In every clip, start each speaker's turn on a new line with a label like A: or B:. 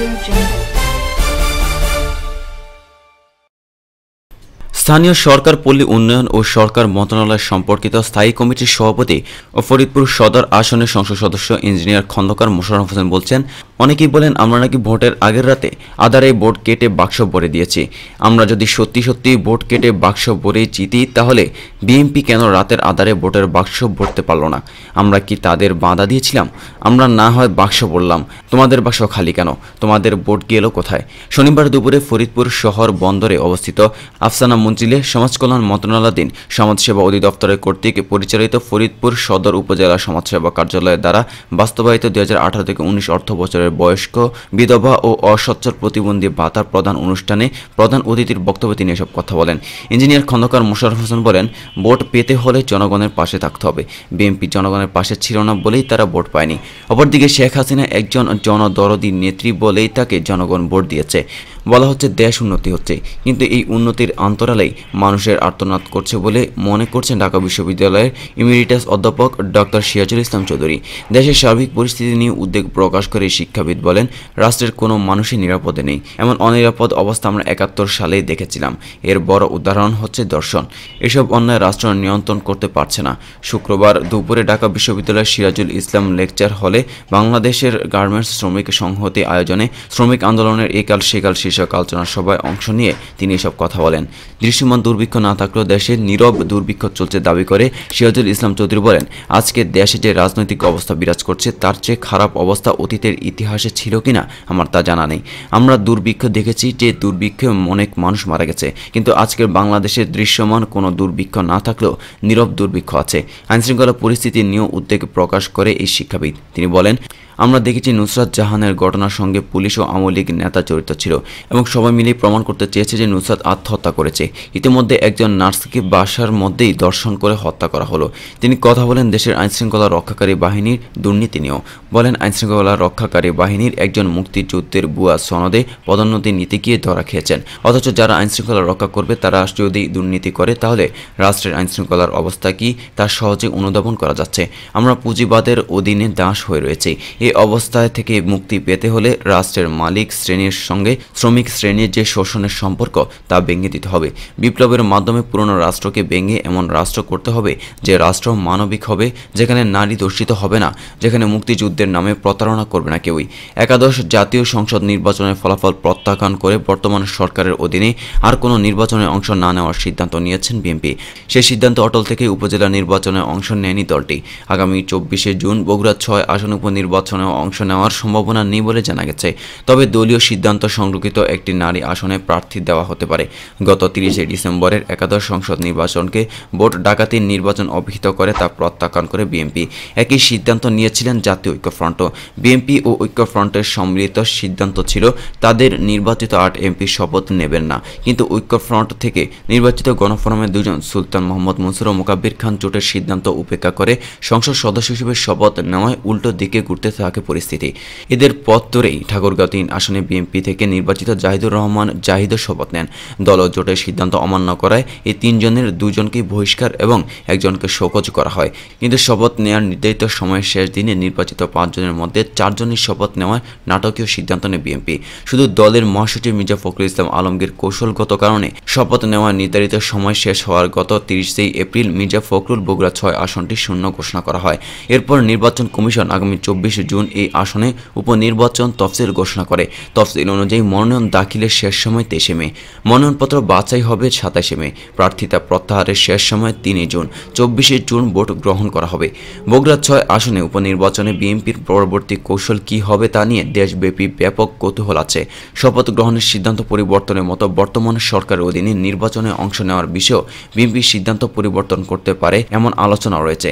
A: স্থানীয় সরকার পল্লী উন্নয়ন ও সরকার মন্ত্রণালয় সম্পর্কিত স্থায়ী কমিটির সভাপতি ও ফরিদপুর সদর আসনের সংসদ সদস্য ইঞ্জিনিয়ার খন্দকার মোশারফ হোসেন বলছেন অনেকেই বলেন আমরা নাকি ভোটের আগের রাতে আধারে ভোট কেটে বাক্স ভরে দিয়েছি আমরা যদি সত্যি সত্যি ভোট কেটে বাক্স ভরে জিতি তাহলে বিএনপি কেন রাতের আধারে ভোটের বাক্স ভরতে পারলো না আমরা কি তাদের বাঁধা দিয়েছিলাম আমরা না হয় বাক্স বললাম তোমাদের বাক্স খালি কেন তোমাদের ভোট গেল কোথায় শনিবার দুপুরে ফরিদপুর শহর বন্দরে অবস্থিত আফসানা মঞ্জিলে সমাজকল্যাণ দিন সমাজসেবা অধিদপ্তরের কর্তৃক পরিচালিত ফরিদপুর সদর উপজেলা সমাজসেবা কার্যালয়ের দ্বারা বাস্তবায়িত দুই থেকে উনিশ অর্থ বছরের বছরের বয়স্ক বিধবা ও অসচ্ছল প্রতিবন্ধী ভাতা প্রদান অনুষ্ঠানে প্রধান অতিথির বক্তব্যে তিনি এসব কথা বলেন ইঞ্জিনিয়ার খন্দকার মোশারফ হোসেন বলেন ভোট পেতে হলে জনগণের পাশে থাকতে হবে বিএনপি জনগণের পাশে ছিল না বলেই তারা ভোট পায়নি অপরদিকে শেখ হাসিনা একজন জনদরদি নেত্রী বলেই তাকে জনগণ ভোট দিয়েছে বলা হচ্ছে দেশ উন্নতি হচ্ছে কিন্তু এই উন্নতির অন্তরালেই মানুষের আর্তনাদ করছে বলে মনে করছেন ঢাকা বিশ্ববিদ্যালয়ের ইমিরিটাস অধ্যাপক ডক্টর সিয়াজুল ইসলাম চৌধুরী দেশের সার্বিক পরিস্থিতি নিয়ে উদ্বেগ প্রকাশ করে শিক্ষাবিদ বলেন রাষ্ট্রের কোনো মানুষই নিরাপদে নেই এমন অনিরাপদ অবস্থা আমরা একাত্তর সালেই দেখেছিলাম এর বড় উদাহরণ হচ্ছে দর্শন এসব অন্যায় রাষ্ট্র নিয়ন্ত্রণ করতে পারছে না শুক্রবার দুপুরে ঢাকা বিশ্ববিদ্যালয়ের সিরাজুল ইসলাম লেকচার হলে বাংলাদেশের গার্মেন্টস শ্রমিক সংহতি আয়োজনে শ্রমিক আন্দোলনের একাল সেকাল শেষ বিষয়ক আলোচনা সভায় অংশ নিয়ে তিনি এসব কথা বলেন দৃশ্যমান দুর্ভিক্ষ না থাকলেও দেশে নীরব দুর্ভিক্ষ চলছে দাবি করে সিরাজুল ইসলাম চৌধুরী বলেন আজকে দেশে যে রাজনৈতিক অবস্থা বিরাজ করছে তার চেয়ে খারাপ অবস্থা অতীতের ইতিহাসে ছিল কিনা আমার তা জানা নেই আমরা দুর্ভিক্ষ দেখেছি যে দুর্ভিক্ষে অনেক মানুষ মারা গেছে কিন্তু আজকের বাংলাদেশে দৃশ্যমান কোনো দুর্ভিক্ষ না থাকলেও নীরব দুর্ভিক্ষ আছে আইনশৃঙ্খলা পরিস্থিতি নিয়েও উদ্বেগ প্রকাশ করে এই শিক্ষাবিদ তিনি বলেন আমরা দেখেছি নুসরাত জাহানের ঘটনার সঙ্গে পুলিশ ও আওয়ামী লীগ নেতা জড়িত ছিল এবং সবাই মিলে প্রমাণ করতে চেয়েছে যে নুসরাত আত্মহত্যা করেছে ইতিমধ্যে একজন নার্সকে বাসার মধ্যেই দর্শন করে হত্যা করা হলো তিনি কথা বলেন দেশের আইনশৃঙ্খলা রক্ষাকারী বাহিনীর দুর্নীতি নিয়েও বলেন আইনশৃঙ্খলা রক্ষাকারী বাহিনীর একজন মুক্তিযুদ্ধের বুয়া সনদে পদোন্নতি নীতি গিয়ে ধরা খেয়েছেন অথচ যারা আইনশৃঙ্খলা রক্ষা করবে তারা যদি দুর্নীতি করে তাহলে রাষ্ট্রের আইনশৃঙ্খলার অবস্থা কি তা সহজে অনুধাবন করা যাচ্ছে আমরা পুঁজিবাদের অধীনে দাস হয়ে রয়েছে এই অবস্থায় থেকে মুক্তি পেতে হলে রাষ্ট্রের মালিক শ্রেণীর সঙ্গে শ্রম শ্রমিক শ্রেণীর যে শোষণের সম্পর্ক তা ভেঙে দিতে হবে বিপ্লবের মাধ্যমে পুরনো রাষ্ট্রকে ভেঙে এমন রাষ্ট্র করতে হবে যে রাষ্ট্র মানবিক হবে যেখানে নারী দর্শিত হবে না যেখানে মুক্তিযুদ্ধের নামে প্রতারণা করবে না কেউই একাদশ জাতীয় সংসদ নির্বাচনের ফলাফল প্রত্যাখ্যান করে বর্তমান সরকারের অধীনে আর কোনো নির্বাচনে অংশ না নেওয়ার সিদ্ধান্ত নিয়েছেন বিএনপি সেই সিদ্ধান্ত অটল থেকে উপজেলা নির্বাচনে অংশ নেয়নি দলটি আগামী চব্বিশে জুন বগুড়া ছয় আসন উপনির্বাচনে অংশ নেওয়ার সম্ভাবনা নেই বলে জানা গেছে তবে দলীয় সিদ্ধান্ত সংরক্ষিত একটি নারী আসনে প্রার্থী দেওয়া হতে পারে গত তিরিশে ডিসেম্বরের একাদশ সংসদ নির্বাচনকে ভোট ডাকাতির নির্বাচন অভিহিত করে তা প্রত্যাখ্যান করে বিএনপি একই সিদ্ধান্ত নিয়েছিলেন জাতীয় ঐক্যফ্রন্টও বিএনপি ও ঐক্যফ্রন্টের সম্মিলিত সিদ্ধান্ত ছিল তাদের নির্বাচিত আট এমপি শপথ নেবেন না কিন্তু ঐক্যফ্রন্ট থেকে নির্বাচিত গণফোরামের দুজন সুলতান মোহাম্মদ মনসুর ও মোকাব্বির খান জোটের সিদ্ধান্ত উপেক্ষা করে সংসদ সদস্য হিসেবে শপথ নেওয়ায় উল্টো দিকে ঘুরতে থাকে পরিস্থিতি এদের পথ ধরেই ঠাকুরগাঁও তিন আসনে বিএনপি থেকে নির্বাচিত জাহিদুর রহমান জাহিদের শপথ নেন দল জোটের সিদ্ধান্ত অমান্য করায় এই তিনজনের দুজনকে বহিষ্কার এবং একজনকে শোকজ করা হয় কিন্তু শপথ নেওয়ার নির্ধারিত সময়ের শেষ দিনে নির্বাচিত পাঁচজনের মধ্যে চারজনের শপথ নেওয়ার নাটকীয় সিদ্ধান্ত নেয় বিএনপি শুধু দলের মহাসচিব মির্জা ফখরুল ইসলাম আলমগীর কৌশলগত কারণে শপথ নেওয়ার নির্ধারিত সময় শেষ হওয়ার গত তিরিশে এপ্রিল মির্জা ফখরুল বগুড়া ছয় আসনটি শূন্য ঘোষণা করা হয় এরপর নির্বাচন কমিশন আগামী চব্বিশে জুন এই আসনে উপনির্বাচন তফসিল ঘোষণা করে তফসিল অনুযায়ী মনোনয়ন মনোনয়ন দাখিলের শেষ সময় তেইশে মে মনোনয়নপত্র বাছাই হবে সাতাশে মে প্রার্থিতা প্রত্যাহারের শেষ সময় তিনই জুন চব্বিশে জুন ভোট গ্রহণ করা হবে বগুড়া ছয় আসনে উপনির্বাচনে বিএনপির পরবর্তী কৌশল কি হবে তা নিয়ে দেশব্যাপী ব্যাপক কৌতূহল আছে শপথ গ্রহণের সিদ্ধান্ত পরিবর্তনের মতো বর্তমান সরকারের অধীনে নির্বাচনে অংশ নেওয়ার বিষয়েও বিএনপি সিদ্ধান্ত পরিবর্তন করতে পারে এমন আলোচনা রয়েছে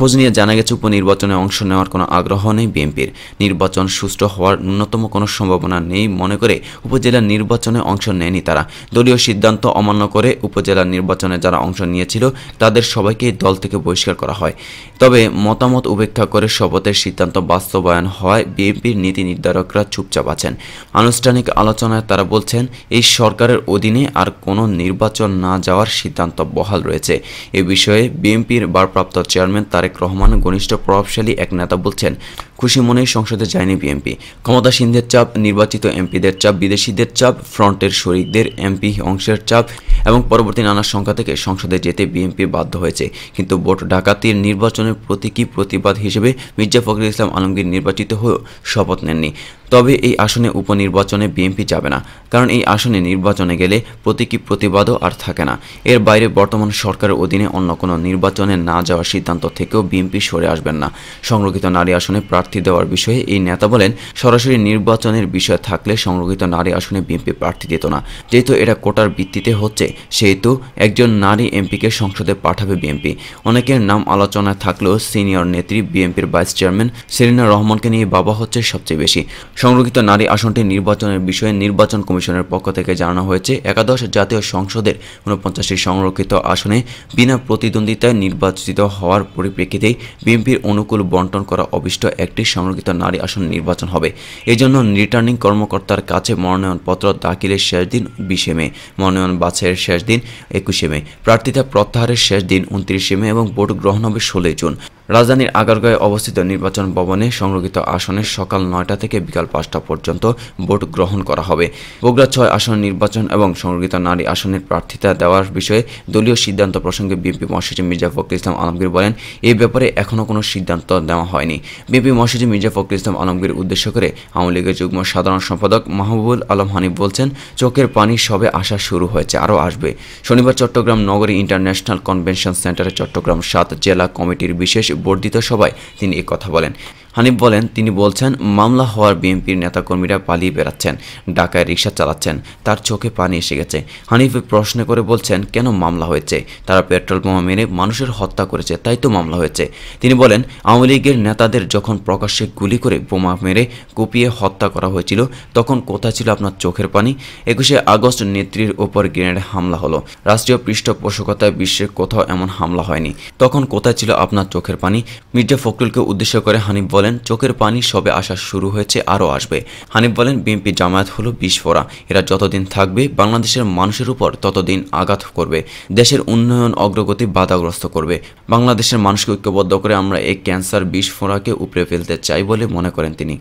A: খোঁজ নিয়ে জানা গেছে উপনির্বাচনে অংশ নেওয়ার কোনো আগ্রহ নেই বিএনপির নির্বাচন সুষ্ঠু হওয়ার ন্যূনতম কোনো সম্ভাবনা নেই মনে করে উপজেলা নির্বাচনে অংশ নেয়নি তারা দলীয় সিদ্ধান্ত অমান্য করে উপজেলা নির্বাচনে যারা অংশ নিয়েছিল তাদের সবাইকে দল থেকে বহিষ্কার করা হয় তবে মতামত উপেক্ষা করে শপথের সিদ্ধান্ত বাস্তবায়ন হয় বিএনপির নীতি নির্ধারকরা চুপচাপ আছেন আনুষ্ঠানিক আলোচনায় তারা বলছেন এই সরকারের অধীনে আর কোনো নির্বাচন না যাওয়ার সিদ্ধান্ত বহাল রয়েছে এ বিষয়ে বিএনপির ভারপ্রাপ্ত চেয়ারম্যান তারেক তারেক রহমান ঘনিষ্ঠ প্রভাবশালী এক নেতা বলছেন খুশি মনেই সংসদে যায়নি বিএনপি ক্ষমতাসীনদের চাপ নির্বাচিত এমপিদের চাপ বিদেশিদের চাপ ফ্রন্টের শরিকদের এমপি অংশের চাপ এবং পরবর্তী নানা সংখ্যা থেকে সংসদে যেতে বিএনপি বাধ্য হয়েছে কিন্তু ভোট ডাকাতির নির্বাচনের প্রতীকী প্রতিবাদ হিসেবে মির্জা ফখরুল ইসলাম আলমগীর নির্বাচিত হয়েও শপথ নেননি তবে এই আসনে উপনির্বাচনে বিএনপি যাবে না কারণ এই আসনে নির্বাচনে গেলে প্রতীকী প্রতিবাদও আর থাকে না এর বাইরে বর্তমান সরকারের অধীনে অন্য কোনো নির্বাচনে না যাওয়ার সিদ্ধান্ত থেকেও বিএনপি সরে আসবেন না সংরক্ষিত নারী আসনে প্রার্থী প্রার্থী দেওয়ার বিষয়ে এই নেতা বলেন সরাসরি নির্বাচনের বিষয় থাকলে সংরক্ষিত নারী আসনে বিএনপি প্রার্থী দিত না যেহেতু এটা কোটার ভিত্তিতে হচ্ছে সেহেতু একজন নারী এমপিকে সংসদে পাঠাবে বিএনপি অনেকের নাম আলোচনায় থাকলেও সিনিয়র নেত্রী বিএনপির ভাইস চেয়ারম্যান সেলিনা রহমানকে নিয়ে বাবা হচ্ছে সবচেয়ে বেশি সংরক্ষিত নারী আসনটি নির্বাচনের বিষয়ে নির্বাচন কমিশনের পক্ষ থেকে জানানো হয়েছে একাদশ জাতীয় সংসদের উনপঞ্চাশটি সংরক্ষিত আসনে বিনা প্রতিদ্বন্দ্বিতায় নির্বাচিত হওয়ার পরিপ্রেক্ষিতেই বিএনপির অনুকূল বন্টন করা অবিষ্ট একটি একটি সংরক্ষিত নারী আসন নির্বাচন হবে এজন্য রিটার্নিং কর্মকর্তার কাছে মনোনয়নপত্র দাখিলের শেষ দিন বিশে মে মনোনয়ন বাছাইয়ের শেষ দিন একুশে মে প্রার্থিতা প্রত্যাহারের শেষ দিন উনত্রিশে মে এবং ভোট গ্রহণ হবে ষোলোই জুন রাজধানীর আগারগাঁয়ে অবস্থিত নির্বাচন ভবনে সংরক্ষিত আসনে সকাল নয়টা থেকে বিকাল পাঁচটা পর্যন্ত ভোট গ্রহণ করা হবে বগুড়া ছয় আসন নির্বাচন এবং সংরক্ষিত নারী আসনের প্রার্থিতা দেওয়ার বিষয়ে দলীয় সিদ্ধান্ত প্রসঙ্গে বিএনপি মহাসচিব মির্জা ফখরুল ইসলাম আলমগীর বলেন এই ব্যাপারে এখনও কোনো সিদ্ধান্ত নেওয়া হয়নি বিএনপি মহাসচিব মির্জা ফখরুল ইসলাম আলমগীর উদ্দেশ্য করে আওয়ামী লীগের যুগ্ম সাধারণ সম্পাদক মাহবুবুল আলম হানিফ বলছেন চোখের পানি সবে আসা শুরু হয়েছে আরও আসবে শনিবার চট্টগ্রাম নগরী ইন্টারন্যাশনাল কনভেনশন সেন্টারে চট্টগ্রাম সাত জেলা কমিটির বিশেষ বর্ধিত সভায় তিনি কথা বলেন হানিফ বলেন তিনি বলছেন মামলা হওয়ার বিএনপির নেতাকর্মীরা পালিয়ে বেড়াচ্ছেন ডাকায় রিক্সা চালাচ্ছেন তার চোখে পানি এসে গেছে হানিফ প্রশ্ন করে বলছেন কেন মামলা হয়েছে তারা পেট্রোল বোমা মেরে মানুষের হত্যা করেছে তাই তো মামলা হয়েছে তিনি বলেন আওয়ামী লীগের নেতাদের যখন প্রকাশ্যে গুলি করে বোমা মেরে কুপিয়ে হত্যা করা হয়েছিল তখন কোথায় ছিল আপনার চোখের পানি একুশে আগস্ট নেত্রীর ওপর গ্রেনেড হামলা হলো রাষ্ট্রীয় পৃষ্ঠপোষকতায় বিশ্বে কোথাও এমন হামলা হয়নি তখন কোথায় ছিল আপনার চোখের পানি মির্জা ফখরুলকে উদ্দেশ্য করে হানিফ বলেন চোখের পানি সবে আসা শুরু হয়েছে আরও আসবে হানিফ বলেন বিএনপি জামায়াত হলো বিস্ফোরা এরা যতদিন থাকবে বাংলাদেশের মানুষের উপর ততদিন আঘাত করবে দেশের উন্নয়ন অগ্রগতি বাধাগ্রস্ত করবে বাংলাদেশের মানুষকে ঐক্যবদ্ধ করে আমরা এই ক্যান্সার বিস্ফোরাকে উপড়ে ফেলতে চাই বলে মনে করেন তিনি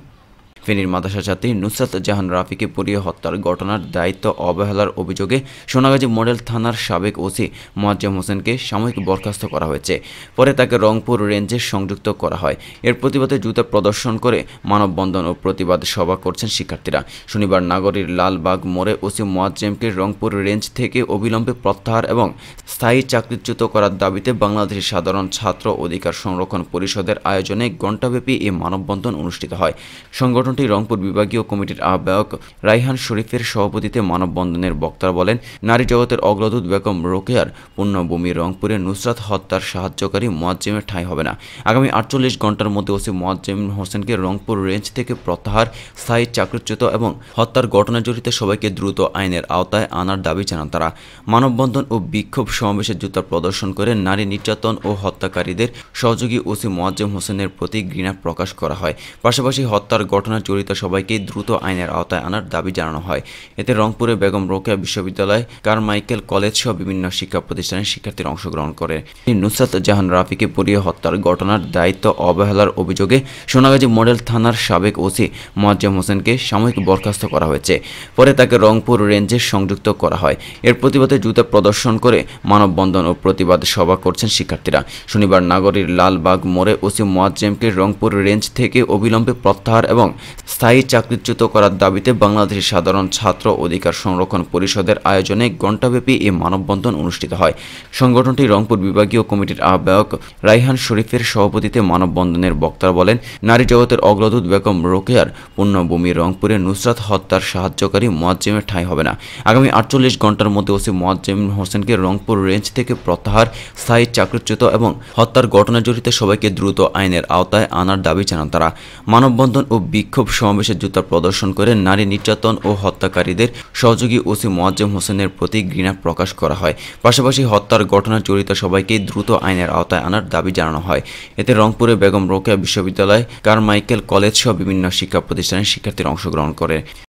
A: ফেনীর মাদ্রাসা ছাত্রী নুসরাত জাহান রাফিকে পুড়িয়ে হত্যার ঘটনার দায়িত্ব অবহেলার অভিযোগে সোনাগাজী মডেল থানার সাবেক ওসি মোয়াজ্জেম হোসেনকে সাময়িক বরখাস্ত করা হয়েছে পরে তাকে রংপুর রেঞ্জে সংযুক্ত করা হয় এর প্রতিবাদে জুতা প্রদর্শন করে মানববন্ধন ও প্রতিবাদ সভা করছেন শিক্ষার্থীরা শনিবার নাগরীর লালবাগ মোড়ে ওসি মোয়াজ্জেমকে রংপুর রেঞ্জ থেকে অবিলম্বে প্রত্যাহার এবং স্থায়ী চাকরিচ্যুত করার দাবিতে বাংলাদেশের সাধারণ ছাত্র অধিকার সংরক্ষণ পরিষদের আয়োজনে ঘণ্টাব্যাপী এ মানববন্ধন অনুষ্ঠিত হয় সংগঠন অনুষ্ঠানটি রংপুর বিভাগীয় কমিটির আহ্বায়ক রাইহান শরীফের সভাপতিতে মানববন্ধনের বক্তারা বলেন নারী জগতের অগ্রদূত বেগম রোকেয়ার পূর্ণভূমি রংপুরে নুসরাত হত্যার সাহায্যকারী মোয়াজ্জেমের ঠাঁই হবে না আগামী আটচল্লিশ ঘন্টার মধ্যে ওসি মোয়াজ্জেম হোসেনকে রংপুর রেঞ্জ থেকে প্রত্যাহার স্থায়ী চাকরিচ্যুত এবং হত্যার ঘটনা জড়িত সবাইকে দ্রুত আইনের আওতায় আনার দাবি জানান তারা মানববন্ধন ও বিক্ষোভ সমাবেশে জুতা প্রদর্শন করে নারী নির্যাতন ও হত্যাকারীদের সহযোগী ওসি মোয়াজ্জেম হোসেনের প্রতি ঘৃণা প্রকাশ করা হয় পাশাপাশি হত্যার ঘটনা জড়িত সবাইকে দ্রুত আইনের আওতায় আনার দাবি জানানো হয় এতে রংপুরে বেগম রোকেয়া বিশ্ববিদ্যালয় কারমাইকেল কলেজ সহ বিভিন্ন শিক্ষা প্রতিষ্ঠানের শিক্ষার্থীরা অংশগ্রহণ করে নুসরাত জাহান রাফিকে পুড়িয়ে হত্যার ঘটনার দায়িত্ব অবহেলার অভিযোগে সোনাগাজী মডেল থানার সাবেক ওসি মোয়াজ্জেম হোসেনকে সাময়িক বরখাস্ত করা হয়েছে পরে তাকে রংপুর রেঞ্জে সংযুক্ত করা হয় এর প্রতিবাদে জুতা প্রদর্শন করে মানববন্ধন ও প্রতিবাদ সভা করছেন শিক্ষার্থীরা শনিবার নাগরীর লালবাগ মোড়ে ওসি মোয়াজ্জেমকে রংপুর রেঞ্জ থেকে অবিলম্বে প্রত্যাহার এবং স্থায়ী চাকরিচ্যুত করার দাবিতে বাংলাদেশের সাধারণ ছাত্র অধিকার সংরক্ষণ পরিষদের আয়োজনে ঘণ্টাব্যাপী এই মানববন্ধন অনুষ্ঠিত হয় সংগঠনটি রংপুর বিভাগীয় কমিটির আহ্বায়ক রাইহান শরীফের সভাপতিতে মানববন্ধনের বক্তারা বলেন নারী জগতের অগ্রদূত বেগম রোকেয়ার পূর্ণভূমি রংপুরে নুসরাত হত্যার সাহায্যকারী মোয়াজ্জেমের ঠাঁই হবে না আগামী আটচল্লিশ ঘন্টার মধ্যে ওসি মোয়াজ্জেম হোসেনকে রংপুর রেঞ্জ থেকে প্রত্যাহার স্থায়ী চাকরিচ্যুত এবং হত্যার ঘটনা জড়িত সবাইকে দ্রুত আইনের আওতায় আনার দাবি জানান তারা মানববন্ধন ও বিক্ষোভ বিক্ষোভ সমাবেশে জুতা প্রদর্শন করে নারী নির্যাতন ও হত্যাকারীদের সহযোগী ওসি মোয়াজ্জেম হোসেনের প্রতি ঘৃণা প্রকাশ করা হয় পাশাপাশি হত্যার ঘটনা জড়িত সবাইকে দ্রুত আইনের আওতায় আনার দাবি জানানো হয় এতে রংপুরে বেগম রোকেয়া বিশ্ববিদ্যালয় কারমাইকেল কলেজ সহ বিভিন্ন শিক্ষা প্রতিষ্ঠানের শিক্ষার্থীরা অংশগ্রহণ করে